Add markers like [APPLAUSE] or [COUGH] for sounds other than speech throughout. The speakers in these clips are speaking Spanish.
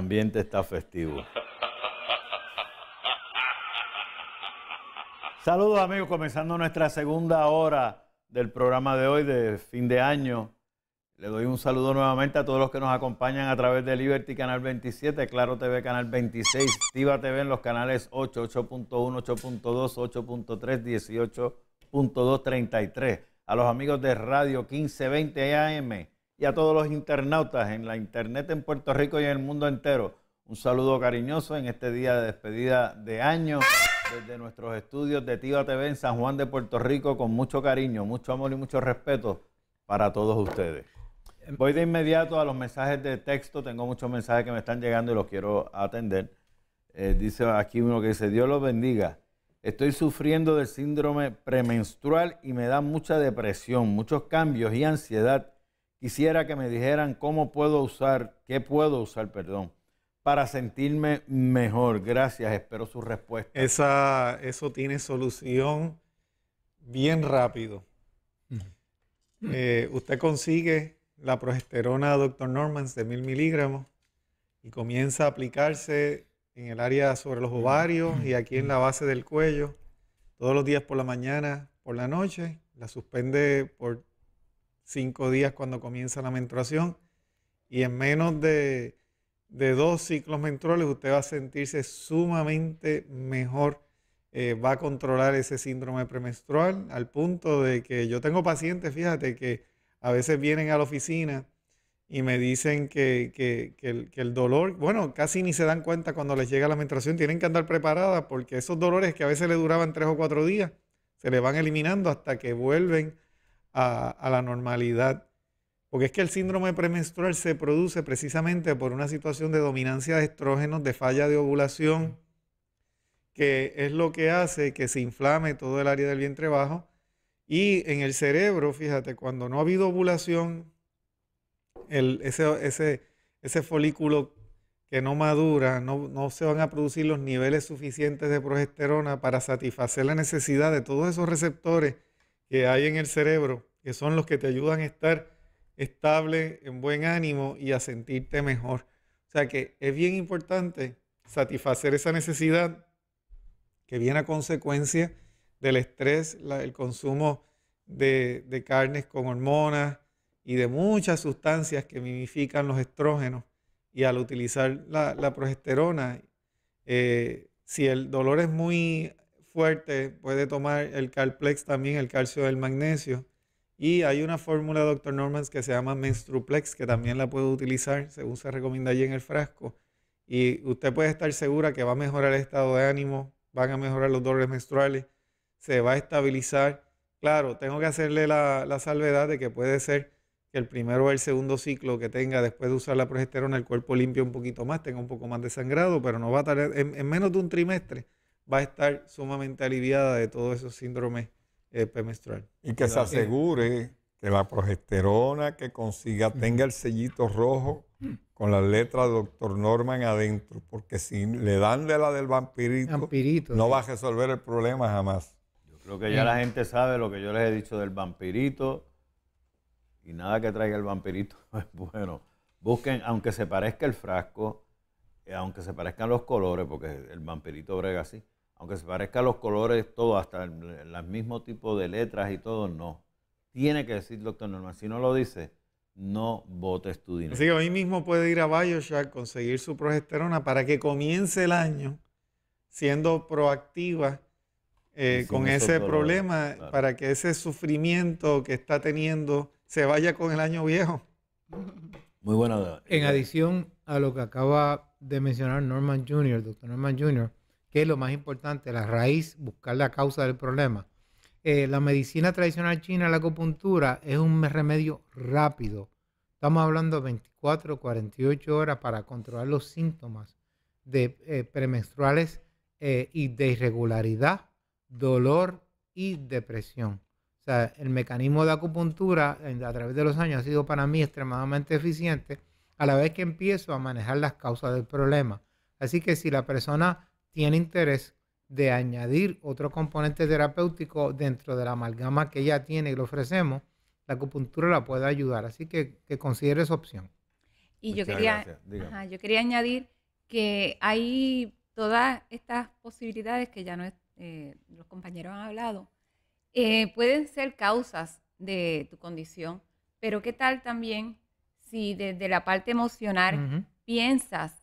ambiente está festivo. Saludos amigos, comenzando nuestra segunda hora del programa de hoy de fin de año. Le doy un saludo nuevamente a todos los que nos acompañan a través de Liberty Canal 27, Claro TV Canal 26, Tiva TV en los canales 8, 8.1, 8.2, 8.3, 18.2, 33. A los amigos de Radio 1520 AM y a todos los internautas en la internet en Puerto Rico y en el mundo entero. Un saludo cariñoso en este día de despedida de año desde nuestros estudios de Tiva TV en San Juan de Puerto Rico con mucho cariño, mucho amor y mucho respeto para todos ustedes. Voy de inmediato a los mensajes de texto. Tengo muchos mensajes que me están llegando y los quiero atender. Eh, dice aquí uno que dice, Dios los bendiga. Estoy sufriendo del síndrome premenstrual y me da mucha depresión, muchos cambios y ansiedad Quisiera que me dijeran cómo puedo usar, qué puedo usar, perdón, para sentirme mejor. Gracias, espero su respuesta. Esa, eso tiene solución bien rápido. Eh, usted consigue la progesterona doctor Normans de mil miligramos y comienza a aplicarse en el área sobre los ovarios y aquí en la base del cuello, todos los días por la mañana, por la noche, la suspende por cinco días cuando comienza la menstruación y en menos de, dos ciclos menstruales usted va a sentirse sumamente mejor, eh, va a controlar ese síndrome premenstrual al punto de que yo tengo pacientes, fíjate, que a veces vienen a la oficina y me dicen que, el, dolor, bueno, casi ni se dan cuenta cuando les llega la menstruación, tienen que andar preparadas porque esos dolores que a veces le duraban tres o cuatro días, se le van eliminando hasta que vuelven a, la normalidad. Porque es que el síndrome premenstrual se produce precisamente por una situación de dominancia de estrógenos, de falla de ovulación, que es lo que hace que se inflame todo el área del vientre bajo. Y en el cerebro, fíjate, cuando no ha habido ovulación, el, ese, ese, folículo que no madura, no, no se van a producir los niveles suficientes de progesterona para satisfacer la necesidad de todos esos receptores que hay en el cerebro, que son los que te ayudan a estar estable, en buen ánimo y a sentirte mejor. O sea que es bien importante satisfacer esa necesidad que viene a consecuencia del estrés, el consumo de, carnes con hormonas y de muchas sustancias que mimifican los estrógenos. Y al utilizar la, progesterona, eh, si el dolor es muy fuerte puede tomar el Calplex también, el calcio del magnesio. Y hay una fórmula, doctor Normans, que se llama Menstruplex, que también la puede utilizar, según se recomienda allí en el frasco. Y usted puede estar segura que va a mejorar el estado de ánimo, van a mejorar los dolores menstruales, se va a estabilizar. Claro, tengo que hacerle la, salvedad de que puede ser que el primero o el segundo ciclo que tenga después de usar la progesterona, el cuerpo limpia un poquito más, tenga un poco más de sangrado, pero no va a tardar en menos de un trimestre va a estar sumamente aliviada de todos esos síndromes eh, Y que se asegure que la progesterona que consiga tenga el sellito rojo con la letra doctor Norman adentro, porque si le dan de la del vampirito, no va a resolver el problema jamás. Yo creo que ya la gente sabe lo que yo les he dicho del vampirito y nada que traiga el vampirito [LAUGHS] es bueno. Busquen, aunque se parezca el frasco, eh, aunque se parezcan los colores, porque el vampirito brega así aunque se a los colores, todo, hasta el, mismo tipo de letras y todo, no. Tiene que decir doctor Norman. Si no lo dice, no votes tu dinero. Así hoy mismo puede ir a a conseguir su progesterona para que comience el año siendo proactiva eh, con ese problema, para que ese sufrimiento que está teniendo se vaya con el año viejo. Muy buena. En adición a lo que acaba de mencionar Norman Jr., doctor Norman Jr., que es lo más importante, la raíz, buscar la causa del problema. Eh, la medicina tradicional china, la acupuntura, es un remedio rápido. Estamos hablando 24, 48 horas para controlar los síntomas de eh, premenstruales eh, y de irregularidad, dolor y depresión. O sea, el mecanismo de acupuntura a través de los años ha sido para mí extremadamente eficiente a la vez que empiezo a manejar las causas del problema. Así que si la persona tiene interés de añadir otro componente terapéutico dentro de la amalgama que ya tiene y le ofrecemos, la acupuntura la puede ayudar. Así que, considere esa opción. Y yo quería, yo quería añadir que hay todas estas posibilidades que ya no eh, los compañeros han hablado, eh, pueden ser causas de tu condición, pero qué tal también si desde la parte emocional piensas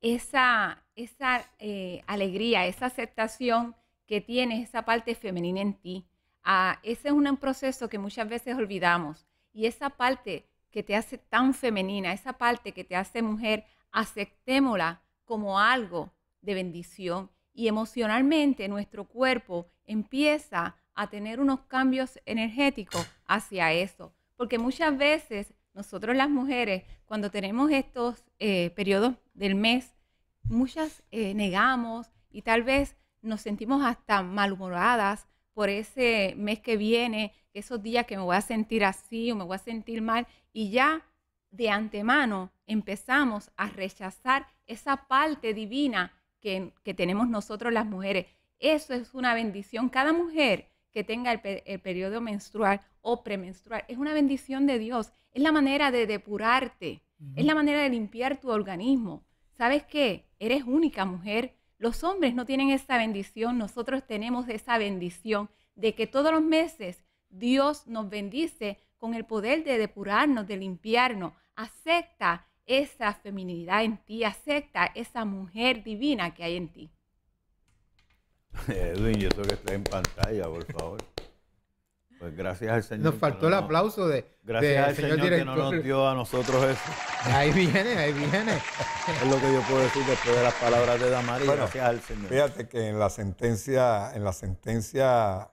esa, esa eh, alegría, esa aceptación que tienes, esa parte femenina en ti. Ah, ese es un proceso que muchas veces olvidamos. Y esa parte que te hace tan femenina, esa parte que te hace mujer, aceptémosla como algo de bendición. Y emocionalmente nuestro cuerpo empieza a tener unos cambios energéticos hacia eso. Porque muchas veces nosotros las mujeres, cuando tenemos estos eh, periodos del mes, muchas eh, negamos y tal vez nos sentimos hasta malhumoradas por ese mes que viene, esos días que me voy a sentir así o me voy a sentir mal y ya de antemano empezamos a rechazar esa parte divina que, tenemos nosotros las mujeres. Eso es una bendición. Cada mujer que tenga el, periodo menstrual o premenstrual es una bendición de Dios. Es la manera de depurarte, es la manera de limpiar tu organismo. ¿sabes qué? Eres única mujer. Los hombres no tienen esa bendición, nosotros tenemos esa bendición de que todos los meses Dios nos bendice con el poder de depurarnos, de limpiarnos. Acepta esa feminidad en ti, acepta esa mujer divina que hay en ti. [LAUGHS] Edwin, que está en pantalla, por favor. Pues gracias al Señor. Nos faltó el aplauso de. Gracias al señor, que no nos dio a nosotros eso. Ahí viene, ahí viene. es lo que yo puedo decir después de las palabras de Damaris. gracias al Señor. Fíjate que en la sentencia, en la sentencia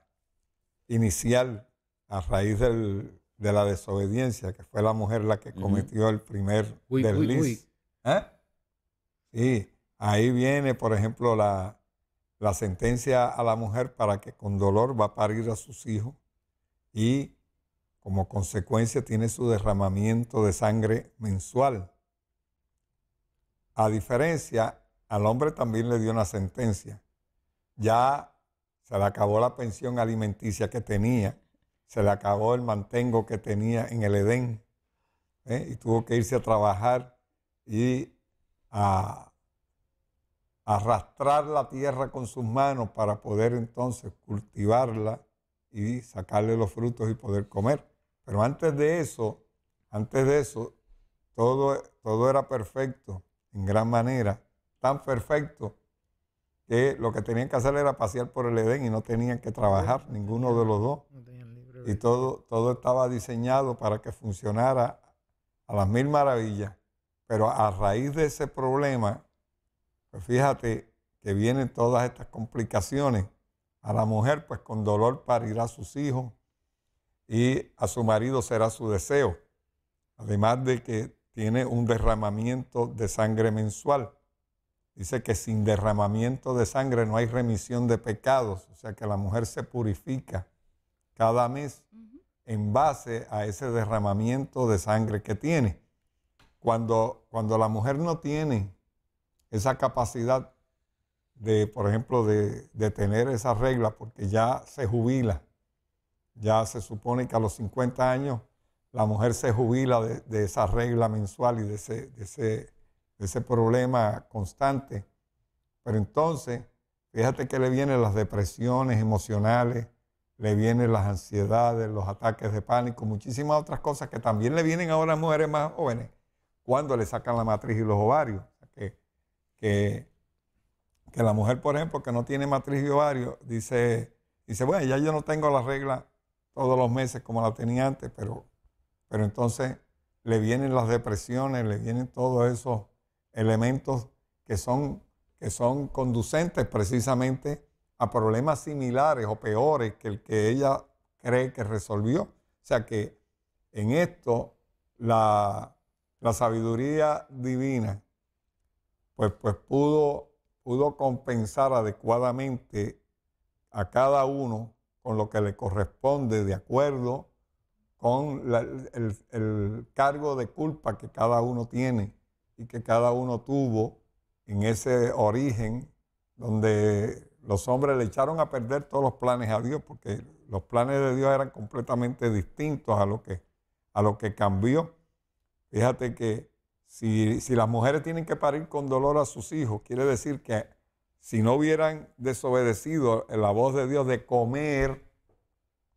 inicial, a raíz del, de la desobediencia, que fue la mujer la que cometió el primer uy, ¿Eh? Sí, ahí viene, por ejemplo, la, la sentencia a la mujer para que con dolor va a parir a sus hijos y como consecuencia tiene su derramamiento de sangre mensual. A diferencia, al hombre también le dio una sentencia. Ya se le acabó la pensión alimenticia que tenía, se le acabó el mantengo que tenía en el Edén ¿eh? y tuvo que irse a trabajar y a arrastrar la tierra con sus manos para poder entonces cultivarla y sacarle los frutos y poder comer. Pero antes de eso, antes de eso, todo, todo era perfecto, en gran manera, tan perfecto que lo que tenían que hacer era pasear por el Edén y no tenían que trabajar ninguno de los dos. Y todo, todo estaba diseñado para que funcionara a las mil maravillas. Pero a raíz de ese problema, pues fíjate que vienen todas estas complicaciones a la mujer, pues con dolor parirá a sus hijos y a su marido será su deseo. Además de que tiene un derramamiento de sangre mensual. Dice que sin derramamiento de sangre no hay remisión de pecados, o sea que la mujer se purifica cada mes en base a ese derramamiento de sangre que tiene. Cuando, cuando la mujer no tiene esa capacidad de, por ejemplo, de, de tener esa regla, porque ya se jubila. Ya se supone que a los 50 años la mujer se jubila de, de esa regla mensual y de ese, de ese, de ese problema constante. Pero entonces, fíjate que le vienen las depresiones emocionales, le vienen las ansiedades, los ataques de pánico, muchísimas otras cosas que también le vienen ahora a mujeres más jóvenes cuando le sacan la matriz y los ovarios. Que, que que la mujer, por ejemplo, que no tiene matriz y ovario, dice, dice, bueno, ya yo no tengo la regla todos los meses como la tenía antes, pero, pero entonces le vienen las depresiones, le vienen todos esos elementos que son, que son conducentes precisamente a problemas similares o peores que el que ella cree que resolvió. O sea que en esto la, sabiduría divina pues, pues pudo pudo compensar adecuadamente a cada uno con lo que le corresponde de acuerdo con el, cargo de culpa que cada uno tiene y que cada uno tuvo en ese origen donde los hombres le echaron a perder todos los planes a Dios porque los planes de Dios eran completamente distintos a lo que, a lo que cambió. Fíjate que si, las mujeres tienen que parir con dolor a sus hijos, quiere decir que si no hubieran desobedecido la voz de Dios de comer,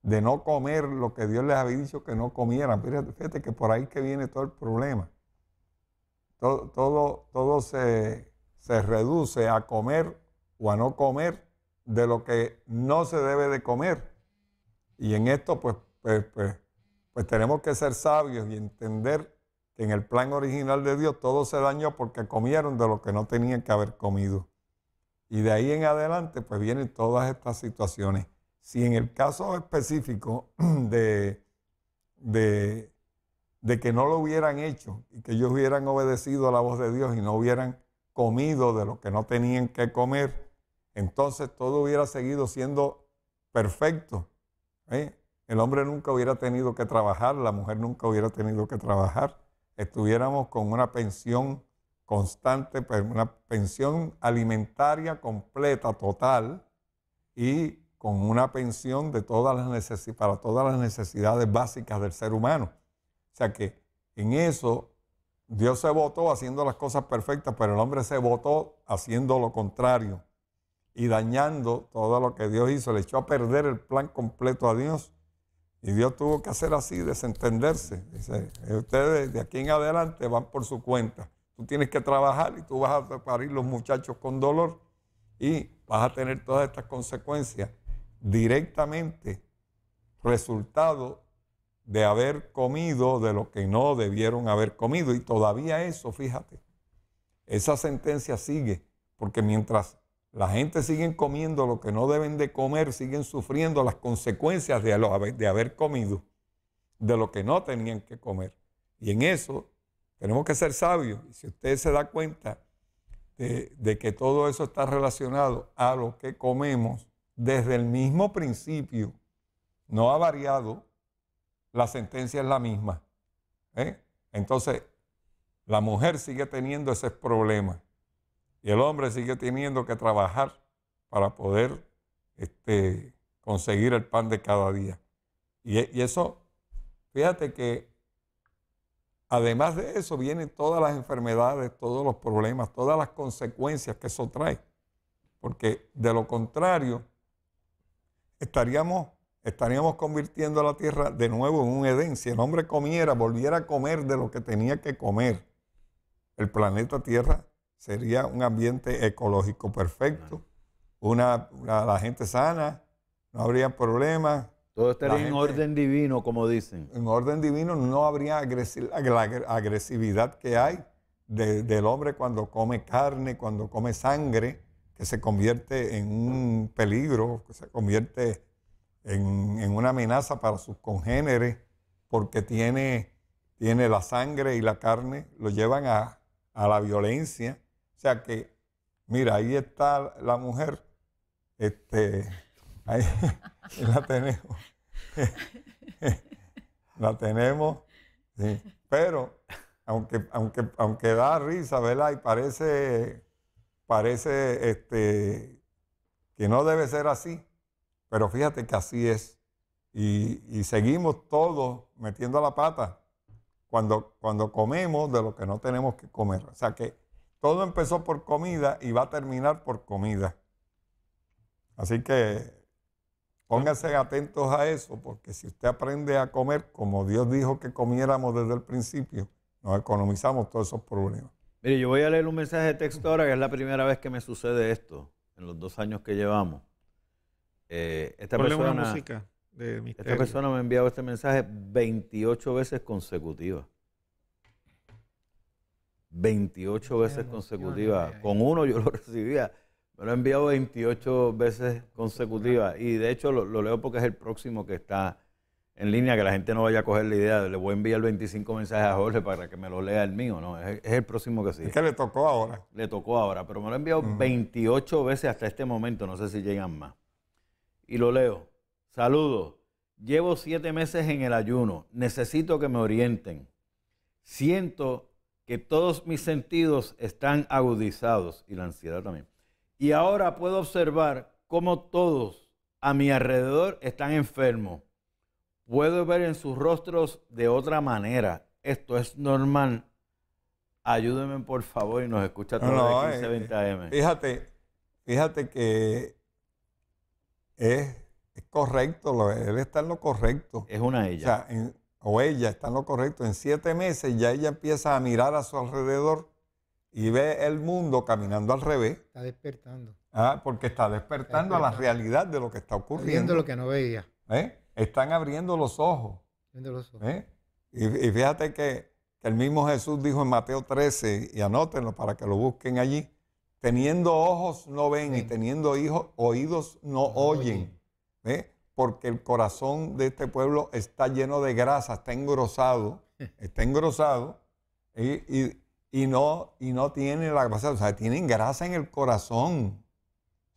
de no comer lo que Dios les había dicho que no comieran. Fíjate, que por ahí que viene todo el problema. Todo, todo, todo se, reduce a comer o a no comer de lo que no se debe de comer. Y en esto pues, pues, pues, pues tenemos que ser sabios y entender en el plan original de Dios todo se dañó porque comieron de lo que no tenían que haber comido. Y de ahí en adelante pues vienen todas estas situaciones. Si en el caso específico [CLEARS THROAT] de, de, que no lo hubieran hecho y que ellos hubieran obedecido a la voz de Dios y no hubieran comido de lo que no tenían que comer, entonces todo hubiera seguido siendo perfecto. ¿eh? El hombre nunca hubiera tenido que trabajar, la mujer nunca hubiera tenido que trabajar estuviéramos con una pensión constante, pues, una pensión alimentaria completa, total, y con una pensión de todas las para todas las necesidades básicas del ser humano. O sea que en eso Dios se votó haciendo las cosas perfectas, pero el hombre se votó haciendo lo contrario y dañando todo lo que Dios hizo. Le echó a perder el plan completo a Dios y Dios tuvo que hacer así, desentenderse. Dice, eh, ustedes de aquí en adelante van por su cuenta. Tú tienes que trabajar y tú vas a parir los muchachos con dolor y vas a tener todas estas consecuencias directamente resultado de haber comido de lo que no debieron haber comido. Y todavía eso, fíjate, esa sentencia sigue, porque mientras la gente sigue comiendo lo que no deben de comer, siguen sufriendo las consecuencias de, haber comido, de lo que no tenían que comer. Y en eso tenemos que ser sabios. Y si usted se da cuenta de, que todo eso está relacionado a lo que comemos desde el mismo principio, no ha variado, la sentencia es la misma. ¿eh? Entonces, la mujer sigue teniendo ese problema. Y el hombre sigue teniendo que trabajar para poder este, conseguir el pan de cada día. Y, eso, fíjate que además de eso vienen todas las enfermedades, todos los problemas, todas las consecuencias que eso trae. Porque de lo contrario, estaríamos, estaríamos convirtiendo la tierra de nuevo en un Edén. Si el hombre comiera, volviera a comer de lo que tenía que comer, el planeta Tierra sería un ambiente ecológico perfecto, una, la gente sana, no habría problemas. Todo estaría en orden divino, como dicen. En orden divino no habría la agresividad que hay del hombre cuando come carne, cuando come sangre, que se convierte en un peligro, que se convierte en, una amenaza para sus congéneres, porque tiene, tiene la sangre y la carne, lo llevan a, a la violencia, o sea que, mira, ahí está la mujer, este, ahí [LAUGHS] la tenemos. [LAUGHS] la tenemos, pero aunque, aunque, aunque da risa, ¿verdad? Y parece, parece este, que no debe ser así, pero fíjate que así es. Y, seguimos todos metiendo la pata cuando, cuando comemos de lo que no tenemos que comer. O sea que todo empezó por comida y va a terminar por comida. Así que pónganse atentos a eso, porque si usted aprende a comer como Dios dijo que comiéramos desde el principio, nos economizamos todos esos problemas. Mire, yo voy a leer un mensaje de texto ahora, que es la primera vez que me sucede esto, en los dos años que llevamos. Eh, esta, música de esta persona me ha enviado este mensaje 28 veces consecutivas. 28 veces consecutivas. Con uno yo lo [LAUGHS] recibía. Me lo he enviado 28 veces consecutivas. Y de hecho lo, leo porque es el próximo que está en línea, que la gente no vaya a coger la idea. Le voy a enviar 25 mensajes a Jorge para que me lo lea el mío. No, es, el próximo que sí. Es que le tocó ahora. Le tocó ahora, pero me lo he enviado 28 veces hasta este momento. No sé si llegan más. Y lo leo. Saludos. Llevo siete meses en el ayuno. Necesito que me orienten. Siento que todos mis sentidos están agudizados y la ansiedad también. Y ahora puedo observar cómo todos a mi alrededor están enfermos. Puedo ver en sus rostros de otra manera. Esto es normal. Ayúdenme por favor y nos escucha todo no, de 1520 AM. Fíjate, fíjate que es, correcto, debe estar lo correcto. Es una ella. O sea, en, o ella está en lo correcto, en siete meses ya ella empieza a mirar a su alrededor y ve el mundo caminando al revés. Está despertando. Ah, porque está despertando, a la realidad de lo que está ocurriendo. viendo lo que no veía. ¿Eh? Están abriendo los ojos. Abriendo los ojos. ¿Eh? Y, fíjate que, el mismo Jesús dijo en Mateo 13, y anótenlo para que lo busquen allí, teniendo ojos no ven, y teniendo oídos no, oyen. oyen. ¿Eh? porque el corazón de este pueblo está lleno de grasa, está engrosado, [LAUGHS] está engrosado y, no, y no tiene la grasa, o sea, tienen grasa en el corazón.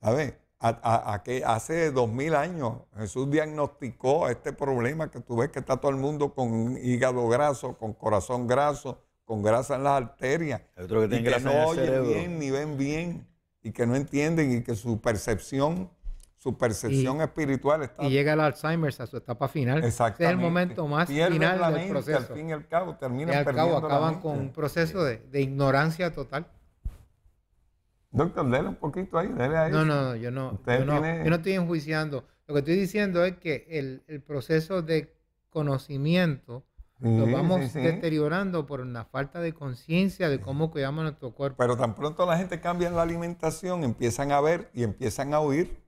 ¿Sabes? A, que hace dos mil años Jesús diagnosticó este problema que tú ves que está todo el mundo con hígado graso, con corazón graso, con grasa en las arterias. y que no oyen bien ni ven bien y que no entienden y que su percepción su percepción espiritual está. Y llega el Alzheimer a su etapa final. es el momento más Pierden final la mente, del proceso. Al fin y al cabo, terminan y al cabo acaban con un proceso de, ignorancia total. Doctor, déle un poquito ahí, dele ahí. No, no, yo no, yo no, estoy enjuiciando. Lo que estoy diciendo es que el, proceso de conocimiento lo vamos deteriorando por una falta de conciencia de cómo cuidamos nuestro cuerpo. Pero tan pronto la gente cambia la alimentación, empiezan a ver y empiezan a oír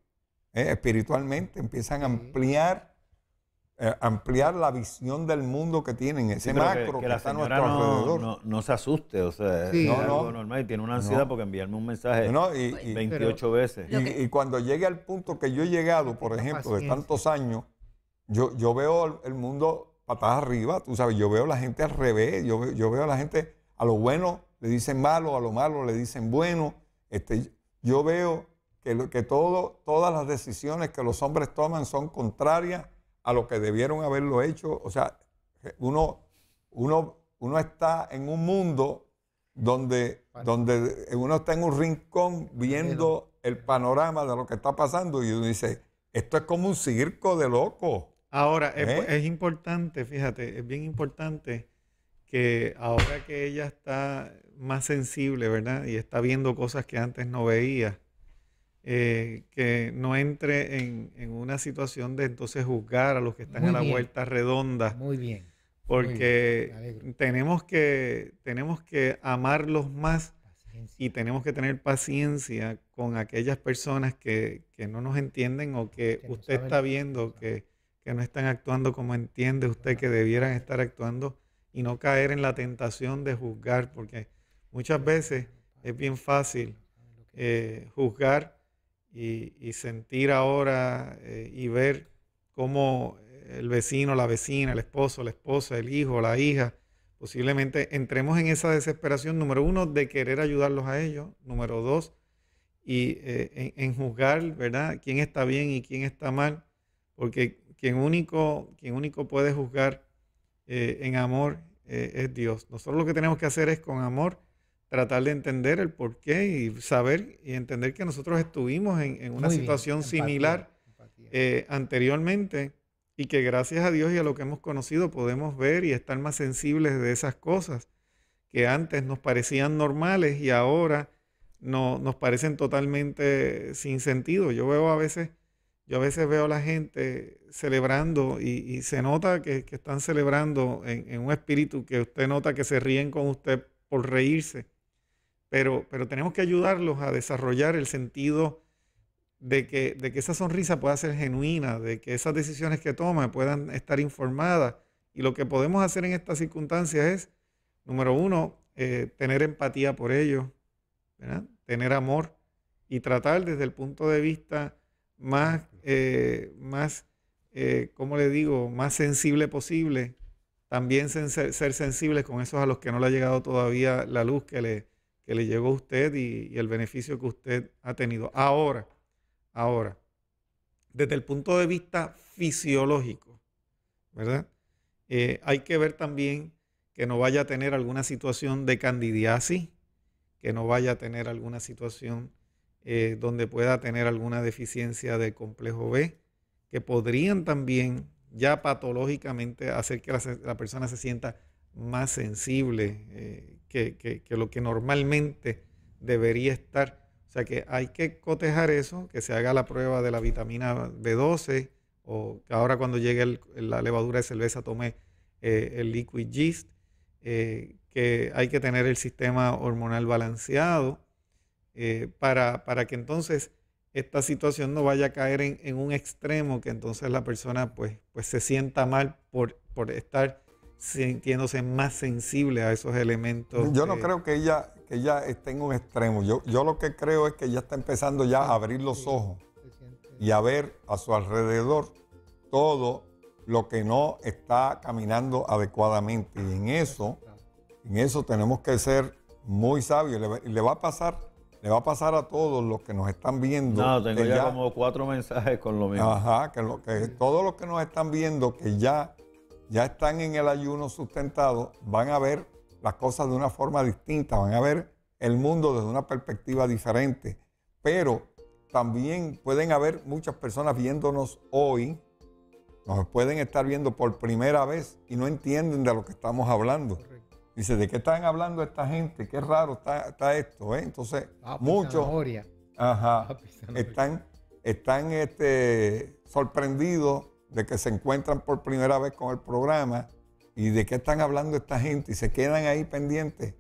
eh, espiritualmente, empiezan a ampliar, eh, ampliar la visión del mundo que tienen, ese macro que, está nuestro no, alrededor. No, se asuste, o sea, no, es normal y tiene una ansiedad porque enviarme un mensaje 28 veces. Y, cuando llegue al punto que yo he llegado, por ejemplo, de tantos años, yo, yo veo el mundo patada arriba, tú sabes, yo veo la gente al revés, yo, yo veo a la gente, a lo bueno le dicen malo, a lo malo le dicen bueno, este, yo veo que, lo, que todo, todas las decisiones que los hombres toman son contrarias a lo que debieron haberlo hecho. O sea, eh, uno, uno, uno está en un mundo donde, donde uno está en un rincón viendo el panorama de lo que está pasando y uno dice, esto es como un circo de locos. Ahora, es, ¿Eh? es, importante, fíjate, es bien importante que ahora que ella está más sensible, ¿verdad? Y está viendo cosas que antes no veía, eh, que no entre en, una situación de entonces juzgar a los que están a la vuelta redonda. Muy bien. Porque tenemos, que, tenemos que amarlos más y tenemos que tener paciencia con aquellas personas que, no nos entienden o que, usted está viendo que, no están actuando como entiende usted que debieran eh, estar actuando y no caer en la tentación de juzgar, porque muchas veces es bien fácil eh, juzgar y, sentir ahora eh, y ver cómo el vecino, la vecina, el esposo, la esposa, el hijo, la hija, posiblemente entremos en esa desesperación, número uno, de querer ayudarlos a ellos, número dos, y eh, en, juzgar, ¿verdad?, quién está bien y quién está mal, porque quien único, quien único puede juzgar eh, en amor es Dios. Nosotros lo que tenemos que hacer es con amor tratar de entender el por qué y saber y entender que nosotros estuvimos en, una situación similar eh, anteriormente y que gracias a Dios y a lo que hemos conocido podemos ver y estar más sensibles de esas cosas que antes nos parecían normales y ahora no, nos parecen totalmente sin sentido. Yo veo a veces, yo a veces veo a la gente celebrando y, se nota que, están celebrando en, un espíritu que usted nota que se ríen con usted por reírse pero, tenemos que ayudarlos a desarrollar el sentido de que, de que esa sonrisa pueda ser genuina, de que esas decisiones que toma puedan estar informadas. Y lo que podemos hacer en estas circunstancias es, número uno, eh, tener empatía por ellos, tener amor y tratar desde el punto de vista más, eh, más eh, ¿cómo le digo?, más sensible posible, también ser sensibles con esos a los que no le ha llegado todavía la luz que le, que le llegó a usted y, el beneficio que usted ha tenido. Ahora, ahora, desde el punto de vista fisiológico, ¿verdad? Eh, hay que ver también que no vaya a tener alguna situación de candidiasis, que no vaya a tener alguna situación eh, donde pueda tener alguna deficiencia del complejo B, que podrían también ya patológicamente hacer que la, persona se sienta más sensible, eh, que, lo que normalmente debería estar. O sea que hay que cotejar eso, que se haga la prueba de la vitamina B12 o que ahora cuando llegue la levadura de cerveza tome eh, el liquid yeast, eh, que hay que tener el sistema hormonal balanceado eh, para, que entonces esta situación no vaya a caer en, un extremo que entonces la persona pues, pues se sienta mal por, por estar sintiéndose más sensible a esos elementos. Yo no creo que ella, que esté en un extremo. Yo, yo lo que creo es que ella está empezando ya a abrir los ojos y a ver a su alrededor todo lo que no está caminando adecuadamente. Y en eso, en eso tenemos que ser muy sabios. Le, le va a pasar, le va a pasar a todos los que nos están viendo. No, tengo ya, como cuatro mensajes con lo mismo. Ajá, que, lo, que todos los que nos están viendo que ya ya están en el ayuno sustentado, van a ver las cosas de una forma distinta, van a ver el mundo desde una perspectiva diferente. Pero también pueden haber muchas personas viéndonos hoy, nos pueden estar viendo por primera vez y no entienden de lo que estamos hablando. Dice, ¿de qué están hablando esta gente? Qué raro está, esto, ¿eh? Entonces, ah, pues, muchos ah, pues, están, están este, sorprendidos de que se encuentran por primera vez con el programa y de qué están hablando esta gente y se quedan ahí pendientes.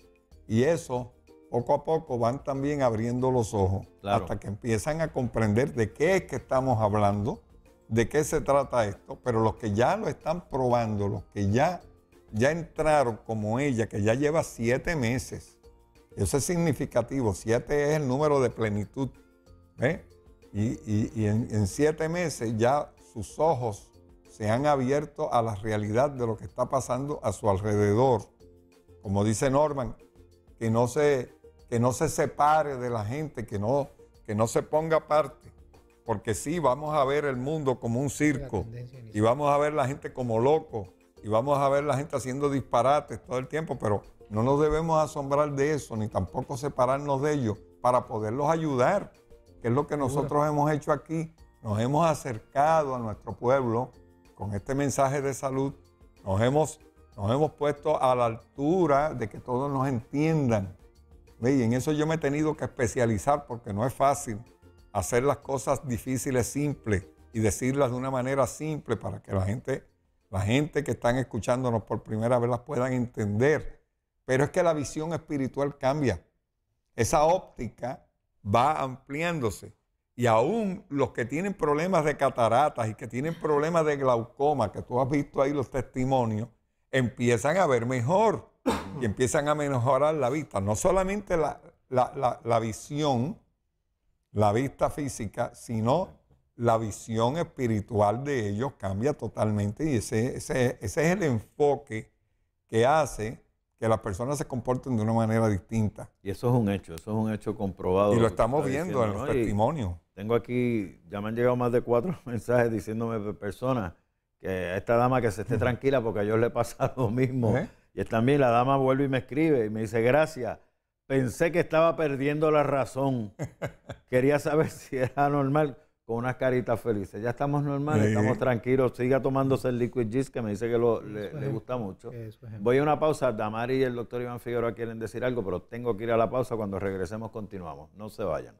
Y eso, poco a poco, van también abriendo los ojos hasta que empiezan a comprender de qué es que estamos hablando, de qué se trata esto, pero los que ya lo están probando, los que ya, ya entraron como ella, que ya lleva siete meses, eso es significativo, siete es el número de plenitud, ¿eh? y, en siete meses ya sus ojos se han abierto a la realidad de lo que está pasando a su alrededor. Como dice Norman, que no se, que no se separe de la gente, que no, que no se ponga aparte, porque sí vamos a ver el mundo como un circo y vamos a ver la gente como loco y vamos a ver la gente haciendo disparates todo el tiempo, pero no nos debemos asombrar de eso ni tampoco separarnos de ellos para poderlos ayudar, que es lo que nosotros hemos hecho aquí nos hemos acercado a nuestro pueblo con este mensaje de salud, nos hemos, nos hemos puesto a la altura de que todos nos entiendan. Y en eso yo me he tenido que especializar porque no es fácil hacer las cosas difíciles simples y decirlas de una manera simple para que la gente, la gente que están escuchándonos por primera vez las puedan entender. Pero es que la visión espiritual cambia. Esa óptica va ampliándose. Y aún los que tienen problemas de cataratas y que tienen problemas de glaucoma, que tú has visto ahí los testimonios, empiezan a ver mejor y empiezan a mejorar la vista. No solamente la, visión, la vista física, sino la visión espiritual de ellos cambia totalmente y ese, ese, ese es el enfoque que hace que las personas se comporten de una manera distinta. Y eso es un hecho, eso es un hecho comprobado. Y lo estamos viendo en los testimonios. tengo aquí, ya me han llegado más de cuatro [LAUGHS] mensajes diciéndome personas que a esta dama que se esté tranquila porque a ellos le pasa [LAUGHS] lo mismo. ¿Eh? Y también la dama vuelve y me escribe y me dice, gracias, pensé que estaba perdiendo la razón. [LAUGHS] Quería saber si era normal con unas caritas felices. Ya estamos normales, estamos tranquilos. Siga tomándose el liquid gis que me dice que le, gusta mucho. Voy a una pausa. Damari y el doctor Iván Figueroa quieren decir algo, pero tengo que ir a la pausa. Cuando regresemos continuamos. No se vayan.